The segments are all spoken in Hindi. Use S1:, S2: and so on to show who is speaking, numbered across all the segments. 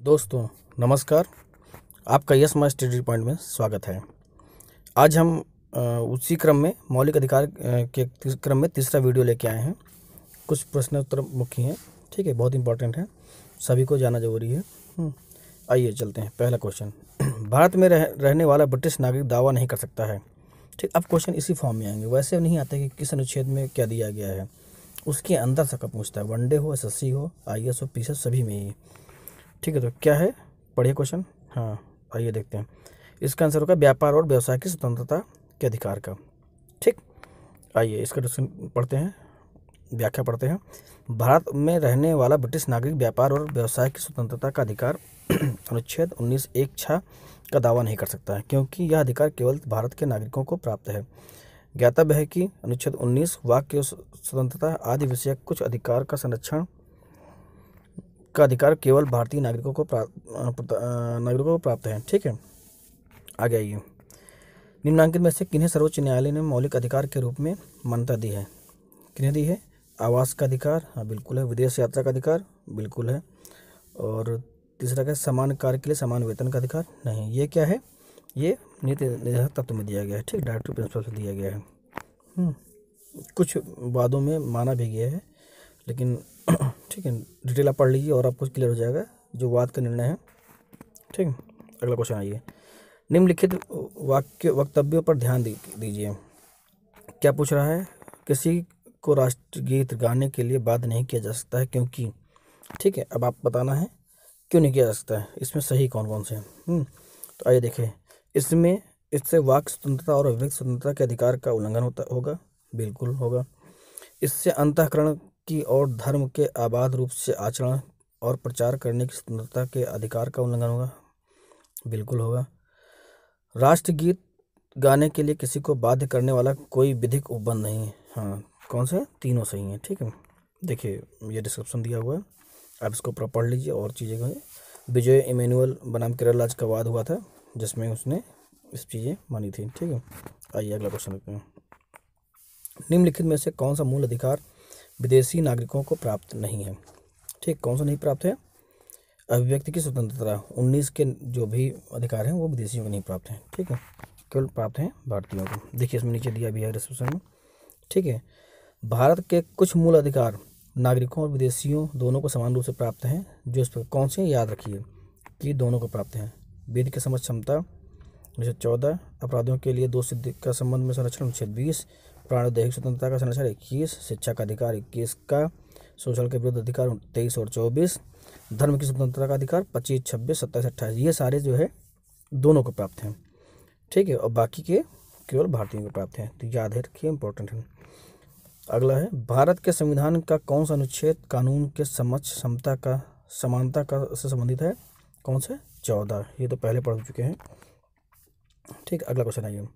S1: दोस्तों नमस्कार आपका यस माई स्टडी पॉइंट में स्वागत है आज हम उसी क्रम में मौलिक अधिकार के क्रम में तीसरा वीडियो लेके आए हैं कुछ प्रश्न उत्तर मुख्य हैं ठीक है बहुत इंपॉर्टेंट है सभी को जाना जरूरी है हम्म। आइए चलते हैं पहला क्वेश्चन भारत में रह, रहने वाला ब्रिटिश नागरिक दावा नहीं कर सकता है ठीक अब क्वेश्चन इसी फॉर्म में आएंगे वैसे नहीं आते कि किस अनुच्छेद में क्या दिया गया है उसके अंदर तक पूछता है वनडे हो एस हो आई हो पी सभी में ही ठीक है तो क्या है पढ़िए क्वेश्चन हाँ आइए देखते हैं इसका आंसर होगा व्यापार और व्यवसाय की स्वतंत्रता के अधिकार का ठीक आइए इसका डिस्कशन पढ़ते हैं व्याख्या पढ़ते हैं भारत में रहने वाला ब्रिटिश नागरिक व्यापार और व्यवसाय की स्वतंत्रता का अधिकार अनुच्छेद उन्नीस एक छः का दावा नहीं कर सकता है क्योंकि यह अधिकार केवल भारत के नागरिकों को प्राप्त है ज्ञातव्य है कि अनुच्छेद उन्नीस वाक्य स्वतंत्रता आदि विषय कुछ अधिकार का संरक्षण का अधिकार केवल भारतीय नागरिकों को प्राप्त नागरिकों को प्राप्त है ठीक है आगे आइए निम्नांकित में से किन्हें सर्वोच्च न्यायालय ने मौलिक अधिकार के रूप में मान्यता दी है किन्हें दी है आवास का अधिकार हाँ बिल्कुल है विदेश यात्रा का अधिकार बिल्कुल है और तीसरा क्या समान कार्य के लिए समान वेतन का अधिकार नहीं ये क्या है ये नीति निर्देशक तत्व में दिया गया है ठीक डायरेक्टिव प्रिंसिपल से दिया गया है हम्म। कुछ वादों में माना भी गया है लेकिन ठीक है डिटेल आप पढ़ लीजिए और आपको क्लियर हो जाएगा जो वाद का निर्णय है ठीक अगला क्वेश्चन आइए निम्नलिखित वाक्य वक्तव्यों पर ध्यान दीजिए क्या पूछ रहा है किसी को राष्ट्रगीत गाने के लिए बात नहीं किया जा सकता है क्योंकि ठीक है अब आप बताना है क्यों नहीं किया जा सकता है इसमें सही कौन कौन से हैं हम्म, तो आइए देखें इसमें इससे वाक स्वतंत्रता और अभिव्यक्त स्वतंत्रता के अधिकार का उल्लंघन होता होगा बिल्कुल होगा इससे अंतकरण की और धर्म के आबाद रूप से आचरण और प्रचार करने की स्वतंत्रता के अधिकार का उल्लंघन होगा बिल्कुल होगा राष्ट्रगीत गाने के लिए किसी को बाध्य करने वाला कोई विधिक उपबंध नहीं है हाँ कौन से तीनों सही हैं ठीक है देखिए ये डिस्क्रिप्शन दिया हुआ है आप इसको प्रॉपर पढ़ लीजिए और चीज़ें विजय इमेनुअल बनाम केरल राज्य का वाद हुआ था जिसमें उसने इस चीज़ें मानी थी ठीक है आइए अगला क्वेश्चन देखते हैं निम्नलिखित में से कौन सा मूल अधिकार विदेशी नागरिकों को प्राप्त नहीं है ठीक कौन सा नहीं प्राप्त है अभिव्यक्ति की स्वतंत्रता उन्नीस के जो भी अधिकार हैं वो विदेशियों को नहीं प्राप्त हैं ठीक है केवल प्राप्त हैं भारतीयों को देखिए इसमें नीचे दिया भी है रिस्पेशन में ठीक है भारत के कुछ मूल अधिकार नागरिकों और विदेशियों दोनों को समान रूप से प्राप्त हैं जो इस पर कौन से याद रखिए कि दोनों को प्राप्त हैं वेद के समझ क्षमता अनुच्छेद चौदह अपराधियों के लिए दो सिद्धि का संबंध में संरक्षण अनुच्छेद बीस प्राण दैहिक स्वतंत्रता का संरक्षण इक्कीस शिक्षा का अधिकार इक्कीस का सोशल के विरुद्ध अधिकार तेईस और चौबीस धर्म की स्वतंत्रता का अधिकार पच्चीस छब्बीस सत्ताईस अट्ठाईस ये सारे जो है दोनों को प्राप्त हैं ठीक है और बाकी के केवल भारतीयों को प्राप्त हैं तो याद है रखिए इंपॉर्टेंट है अगला है भारत के संविधान का कौन सा अनुच्छेद कानून के समक्ष समता का समानता का से संबंधित है कौन से चौदह ये तो पहले पढ़ चुके हैं ठीक अगला क्वेश्चन आइए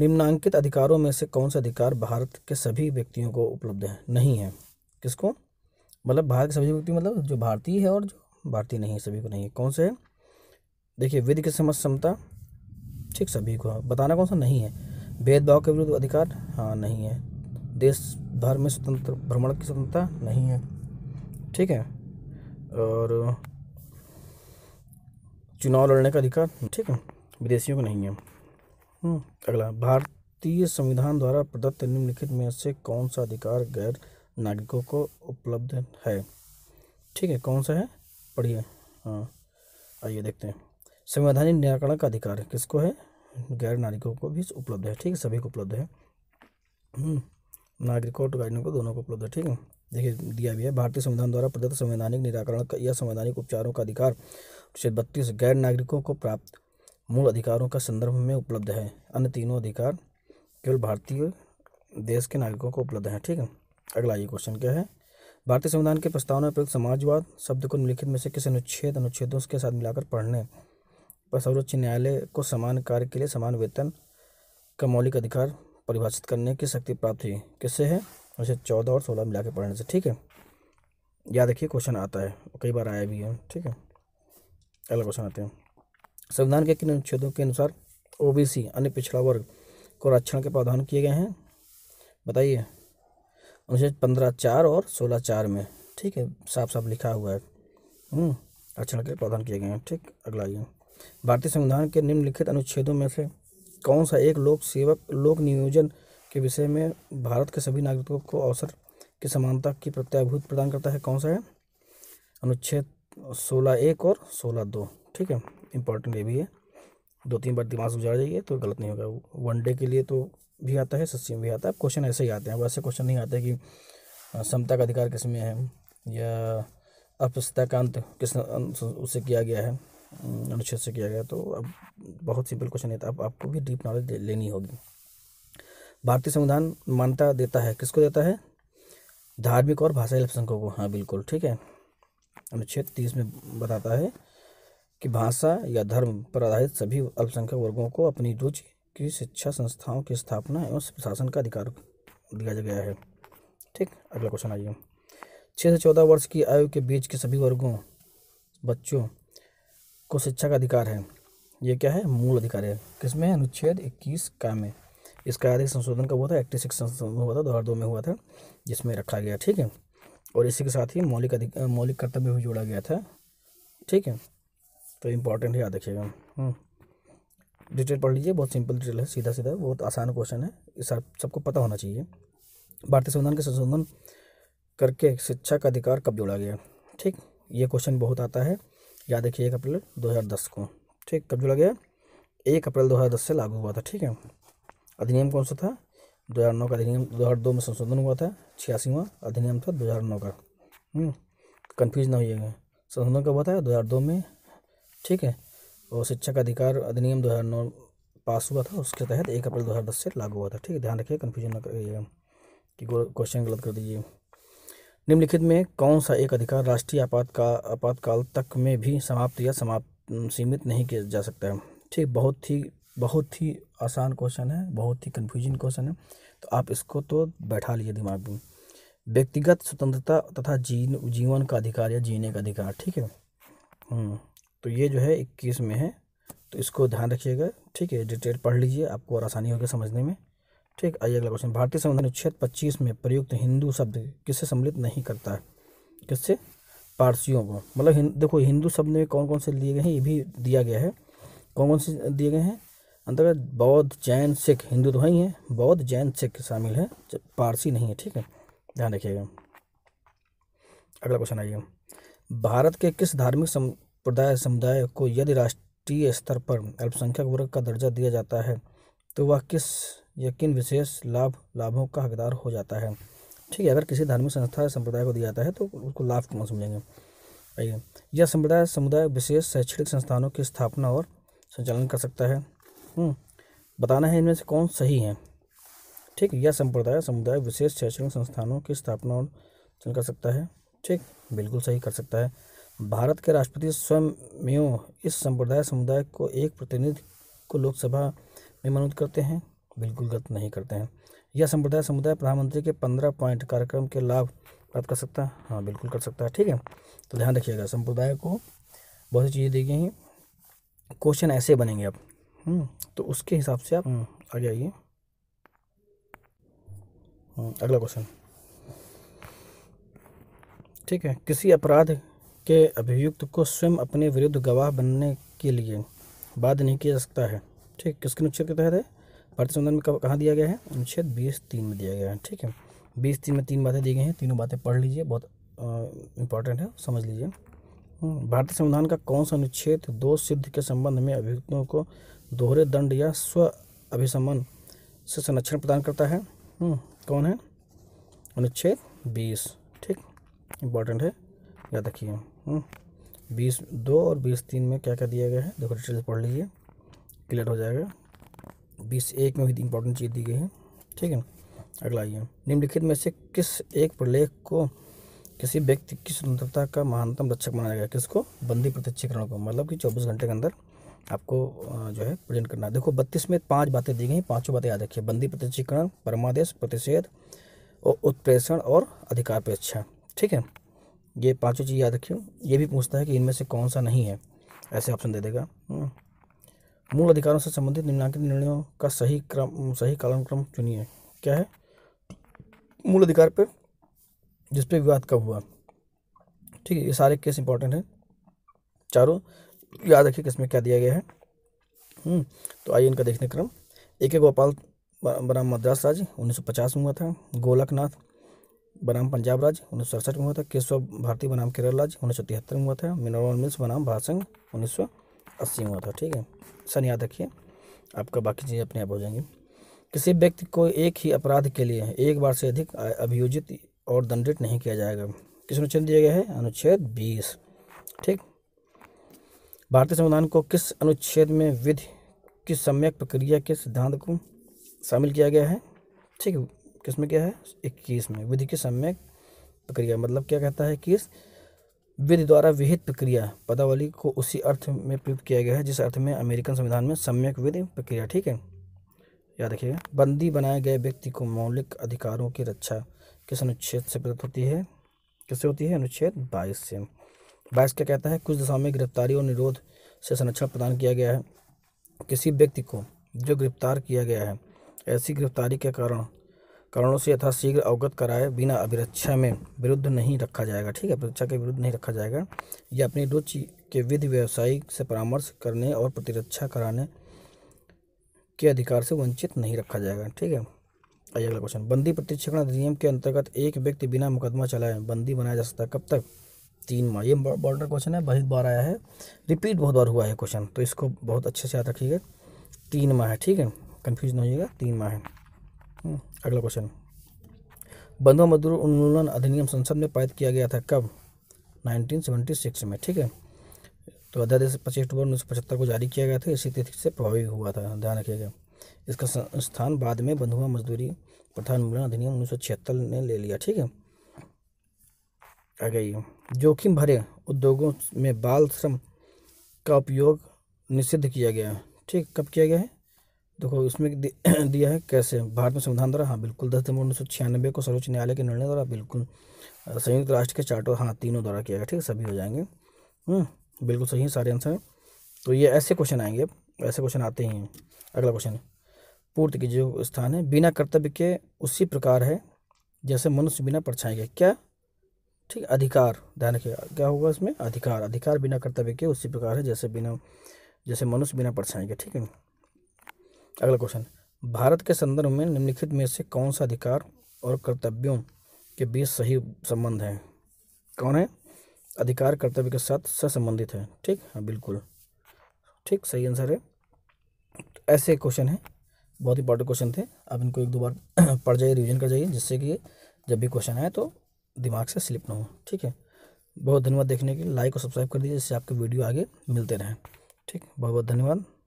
S1: निम्नांकित अधिकारों में से कौन सा अधिकार भारत के सभी व्यक्तियों को उपलब्ध है नहीं है किसको मतलब भारत के सभी व्यक्ति मतलब जो भारतीय है और जो भारतीय नहीं है सभी को नहीं है कौन से है देखिए विधि के समझ समता ठीक सभी को बताना कौन सा नहीं है भेदभाव के विरुद्ध अधिकार हाँ नहीं है देश भर में स्वतंत्र भ्रमण की स्वतंत्रता नहीं है ठीक है और चुनाव लड़ने का अधिकार ठीक है विदेशियों को नहीं है हम्म, अगला भारतीय संविधान द्वारा प्रदत्त निम्नलिखित में से कौन सा अधिकार गैर नागरिकों को उपलब्ध है ठीक है कौन सा है पढ़िए हाँ आइए देखते हैं संवैधानिक निराकरण का अधिकार किसको है गैर नागरिकों को भी उपलब्ध है ठीक है सभी को उपलब्ध है हम्म, नागरिकों और गार्जियनों को दोनों को उपलब्ध है ठीक है देखिए दिया भी है भारतीय संविधान द्वारा प्रदत्त संवैधानिक निराकरण या संवैधानिक उपचारों का अधिकार अनुच्छेद बत्तीस गैर नागरिकों को प्राप्त मूल अधिकारों का संदर्भ में उपलब्ध है अन्य तीनों अधिकार केवल भारतीय देश के नागरिकों को उपलब्ध हैं ठीक है अगला ये क्वेश्चन क्या है भारतीय संविधान के प्रस्तावना में प्रयुक्त समाजवाद शब्द को निम्नलिखित में से किस अनुच्छेद अनुच्छेदों के साथ मिलाकर पढ़ने पर सर्वोच्च न्यायालय को समान कार्य के लिए समान वेतन का मौलिक अधिकार परिभाषित करने की शक्ति प्राप्त हुई किससे है उसे चौदह और सोलह मिला के पढ़ने से ठीक है याद रखिए क्वेश्चन आता है कई बार आया भी है ठीक है अगला क्वेश्चन आते हैं संविधान के किन अनुच्छेदों के अनुसार ओ अन्य पिछड़ा वर्ग को आरक्षण के प्रावधान किए गए हैं बताइए अनुच्छेद पंद्रह चार और सोलह चार में ठीक है साफ साफ लिखा हुआ है हम्म, आरक्षण के प्रावधान किए गए हैं ठीक अगला ये भारतीय संविधान के निम्नलिखित अनुच्छेदों में से कौन सा एक लोक सेवक लोक नियोजन के विषय में भारत के सभी नागरिकों को अवसर की समानता की प्रत्याभूत प्रदान करता है कौन सा है अनुच्छेद सोलह एक और सोलह दो ठीक है इंपॉर्टेंट ये भी है दो तीन बार दिमाग से गुजार जाइए तो गलत नहीं होगा वन डे के लिए तो भी आता है सस्ती में भी आता है क्वेश्चन ऐसे ही आते हैं वैसे क्वेश्चन नहीं आते कि समता का अधिकार किस में है या अपस्ता का अंत किस उससे किया गया है हम्म, अनुच्छेद से किया गया तो अब बहुत सिंपल क्वेश्चन है अब आपको भी डीप नॉलेज लेनी होगी भारतीय संविधान मान्यता देता है किसको देता है धार्मिक और भाषाई अल्पसंख्यकों को हाँ बिल्कुल ठीक है अनुच्छेद तीस में बताता है कि भाषा या धर्म पर आधारित सभी अल्पसंख्यक वर्गों को अपनी रुचि की शिक्षा संस्थाओं की स्थापना एवं शासन का अधिकार दिया गया है ठीक अगला क्वेश्चन आइए छः से चौदह वर्ष की आयु के बीच के सभी वर्गों बच्चों को शिक्षा का अधिकार है ये क्या है मूल अधिकार है किसमें अनुच्छेद इक्कीस का में इसका अधिक संशोधन कब हुआ था एक्टी सिक्स हुआ था दो हज़ार दो में हुआ था जिसमें रखा गया ठीक है और इसी के साथ ही मौलिक अधिक मौलिक कर्तव्य भी जोड़ा गया था ठीक है तो इम्पोर्टेंट याद रखिएगा हम्म। डिटेल पढ़ लीजिए बहुत सिंपल डिटेल है सीधा सीधा बहुत आसान क्वेश्चन है इस सबको पता होना चाहिए भारतीय संविधान के संशोधन करके शिक्षा का अधिकार कब जोड़ा गया ठीक ये क्वेश्चन बहुत आता है याद रखिए एक अप्रैल 2010 को ठीक कब जुड़ा गया एक अप्रैल 2010 से लागू हुआ था ठीक है अधिनियम कौन सा था 2009 का अधिनियम 2002 में संशोधन हुआ था छियासीवा अधिनियम था 2009 का कन्फ्यूज हम्म, ना होइएगा संशोधन कब हुआ था 2002 में ठीक है और शिक्षा का अधिकार अधिनियम 2009 पास हुआ था उसके तहत एक अप्रैल दस से लागू हुआ था ठीक है ध्यान रखिए कन्फ्यूजन ना करिएगा कि क्वेश्चन गलत कर दीजिए निम्नलिखित में कौन सा एक अधिकार राष्ट्रीय आपातकाल आपातकाल तक में भी समाप्त या समाप्त सीमित नहीं किया जा सकता है ठीक बहुत ही बहुत ही आसान क्वेश्चन है बहुत ही कन्फ्यूजिंग क्वेश्चन है तो आप इसको तो बैठा लिए दिमाग में व्यक्तिगत स्वतंत्रता तथा जीन जीवन का अधिकार या जीने का अधिकार ठीक है हम्म, तो ये जो है इक्कीस में है तो इसको ध्यान रखिएगा ठीक है डिटेल पढ़ लीजिए आपको और आसानी होगी समझने में ठीक तो आइए अगला क्वेश्चन भारतीय संविधान अनुच्छेद 25 में प्रयुक्त हिंदू शब्द किससे सम्मिलित नहीं करता है किससे पारसियों को मतलब हिं, देखो हिंदू शब्द में कौन कौन से लिए गए हैं ये भी दिया गया है कौन कौन से दिए गए हैं अंतर्गत बौद्ध जैन सिख हिंदू तो वही ही बौद्ध जैन सिख शामिल है पारसी नहीं है ठीक है ध्यान रखिएगा अगला क्वेश्चन आइए भारत के किस धार्मिक संप्रदाय समुदाय को यदि राष्ट्रीय स्तर पर अल्पसंख्यक वर्ग का दर्जा दिया जाता है तो वह किस यकीन विशेष लाभ लाभों का हकदार हो जाता है ठीक है अगर किसी धार्मिक संस्था संप्रदाय को दिया जाता है तो उसको लाभ कौन समझेंगे यह संप्रदाय समुदाय विशेष शैक्षणिक संस्थानों की स्थापना और संचालन कर सकता है हम्म, बताना है इनमें से कौन सही है ठीक यह संप्रदाय समुदाय विशेष शैक्षणिक संस्थानों की स्थापना और संचालन कर सकता है ठीक बिल्कुल सही कर सकता है भारत के राष्ट्रपति स्वयं इस संप्रदाय समुदाय को एक प्रतिनिधि को लोकसभा में मनोनीत करते हैं बिल्कुल गलत नहीं करते हैं यह समुदाय समुदाय प्रधानमंत्री के पंद्रह पॉइंट कार्यक्रम के लाभ प्राप्त कर सकता है हाँ बिल्कुल कर सकता है ठीक है तो ध्यान रखिएगा समुदाय को बहुत सी चीज़ें दी गई हैं क्वेश्चन ऐसे बनेंगे आप हम्म, तो उसके हिसाब से आप हम्म, आगे आइए हम्म, अगला क्वेश्चन ठीक है किसी अपराध के अभियुक्त को स्वयं अपने विरुद्ध गवाह बनने के लिए बाध नहीं किया जा सकता है ठीक किसके अनुच्छेद के तहत है भारतीय संविधान में कब कहाँ दिया गया है अनुच्छेद बीस तीन में दिया गया है ठीक है बीस तीन में तीन बातें दी गई हैं तीनों बातें पढ़ लीजिए बहुत इंपॉर्टेंट है समझ लीजिए हम्म, भारतीय संविधान का कौन सा अनुच्छेद दो सिद्ध के संबंध में अभियुक्तों को दोहरे दंड या स्व अभिसमन से संरक्षण प्रदान करता है हम्म, कौन है अनुच्छेद बीस ठीक इम्पॉर्टेंट है याद रखिए हम्म, बीस दो और बीस तीन में क्या क्या दिया गया है देखो डिटेल्स पढ़ लीजिए क्लियर हो जाएगा बीस एक में भी इम्पोर्टेंट चीज़ दी गई है ठीक है अगला ये निम्नलिखित में से किस एक प्रलेख को किसी व्यक्ति की स्वतंत्रता का महानतम रक्षक माना गया किसको बंदी प्रत्यक्षीकरण को मतलब कि चौबीस घंटे के अंदर आपको जो है प्रेजेंट करना है देखो बत्तीस में पांच बातें दी गई पांचों बातें याद रखिए बंदी प्रत्यक्षीकरण परमादेश प्रतिषेध और उत्प्रेषण और अधिकार प्रेक्षा ठीक है ये पाँचों चीज़ याद रखिए ये भी पूछता है कि इनमें से कौन सा नहीं है ऐसे ऑप्शन दे देगा हम्म। मूल अधिकारों से संबंधित निम्नलिखित निर्णयों का सही क्रम सही कालानुक्रम चुनिए क्या है मूल अधिकार पर जिस विवाद कब हुआ ठीक है ये सारे केस इंपॉर्टेंट हैं चारों याद रखिए किस में क्या दिया गया है हम्म, तो आइए इनका देखने क्रम एक गोपाल बनाम मद्रास राज्य पचास में हुआ था गोलकनाथ बनाम पंजाब राज्य उन्नीस में हुआ था केशव भारती बनाम केरल राज्य उन्नीस में हुआ था मिनरल मिल्स बनाम भारत संघ उन्नीस अस्सी हुआ था ठीक है सन याद रखिए आपका बाकी चीज़ें अपने आप हो जाएंगी किसी व्यक्ति को एक ही अपराध के लिए एक बार से अधिक अभियोजित और दंडित नहीं किया जाएगा किस अनुच्छेद दिया गया है अनुच्छेद बीस ठीक भारतीय संविधान को किस अनुच्छेद में विधि किस सम्यक प्रक्रिया के सिद्धांत को शामिल किया गया है ठीक है किस में क्या है इक्कीस में विधि की सम्यक प्रक्रिया मतलब क्या कहता है इक्कीस विधि द्वारा विहित प्रक्रिया पदावली को उसी अर्थ में प्रयुक्त किया गया है जिस अर्थ में अमेरिकन संविधान में सम्यक विधि प्रक्रिया ठीक है याद रखिएगा बंदी बनाए गए व्यक्ति को मौलिक अधिकारों की रक्षा किस अनुच्छेद से प्रदत्त होती है किससे होती है अनुच्छेद बाईस से बाईस क्या कहता है कुछ दशाओं में गिरफ्तारी और निरोध से संरक्षण प्रदान किया गया है किसी व्यक्ति को जो गिरफ्तार किया गया है ऐसी गिरफ्तारी के कारण कारणों से यथाशीघ्र अवगत कराए बिना अभिरक्षा में विरुद्ध नहीं रखा जाएगा ठीक है अभिरक्षा के विरुद्ध नहीं रखा जाएगा या अपनी रुचि के विधि व्यवसायिक से परामर्श करने और प्रतिरक्षा कराने के अधिकार से वंचित नहीं रखा जाएगा ठीक है आइए अगला क्वेश्चन बंदी प्रतिक्षण अधिनियम के अंतर्गत एक व्यक्ति बिना मुकदमा चलाए बंदी बनाया जा सकता है कब तक तीन माह ये बॉर्डर क्वेश्चन है बहुत बार आया है रिपीट बहुत बार हुआ है क्वेश्चन तो इसको बहुत अच्छे से याद रखिएगा तीन माह है ठीक है कन्फ्यूज नहीं होइएगा तीन माह है हम्म, अगला क्वेश्चन बंधुआ मजदूर उन्मूलन अधिनियम संसद में पारित किया गया था कब 1976 में ठीक है तो अध्यादेश पच्चीस अक्टूबर उन्नीस को जारी किया गया था इसी तिथि से प्रभावित हुआ था ध्यान रखिएगा इसका स्थान बाद में बंधुआ मजदूरी प्रथा उन्मूलन अधिनियम उन्नीस ने ले लिया ठीक है आगे जोखिम भरे उद्योगों में बाल श्रम का उपयोग निषिद्ध किया गया ठीक कब किया गया है देखो इसमें दिया है कैसे भारत में संविधान द्वारा हाँ बिल्कुल दस दिसंबर उन्नीस सौ छियानबे को सर्वोच्च न्यायालय के निर्णय द्वारा बिल्कुल संयुक्त राष्ट्र के चार्टर हाँ तीनों द्वारा किया गया ठीक है सभी हो जाएंगे हम्म, बिल्कुल सही है सारे आंसर हैं तो ये ऐसे क्वेश्चन आएंगे ऐसे क्वेश्चन आते ही हैं अगला क्वेश्चन पूर्ति की जो स्थान है बिना कर्तव्य के उसी प्रकार है जैसे मनुष्य बिना परछाई के क्या ठीक अधिकार ध्यान रखिए क्या होगा इसमें अधिकार अधिकार बिना कर्तव्य के उसी प्रकार है जैसे बिना जैसे मनुष्य बिना परछाई के ठीक है अगला क्वेश्चन भारत के संदर्भ में निम्नलिखित में से कौन सा अधिकार और कर्तव्यों के बीच सही संबंध है कौन है अधिकार कर्तव्य के साथ सबंधित है ठीक हाँ बिल्कुल ठीक सही आंसर है ऐसे क्वेश्चन है बहुत इंपॉर्टेंट क्वेश्चन थे आप इनको एक दो बार पढ़ जाइए रिविजन कर जाइए जिससे कि जब भी क्वेश्चन आए तो दिमाग से स्लिप ना हो ठीक है बहुत धन्यवाद देखने के लिए लाइक और सब्सक्राइब कर दीजिए जिससे आपके वीडियो आगे मिलते रहें ठीक बहुत बहुत धन्यवाद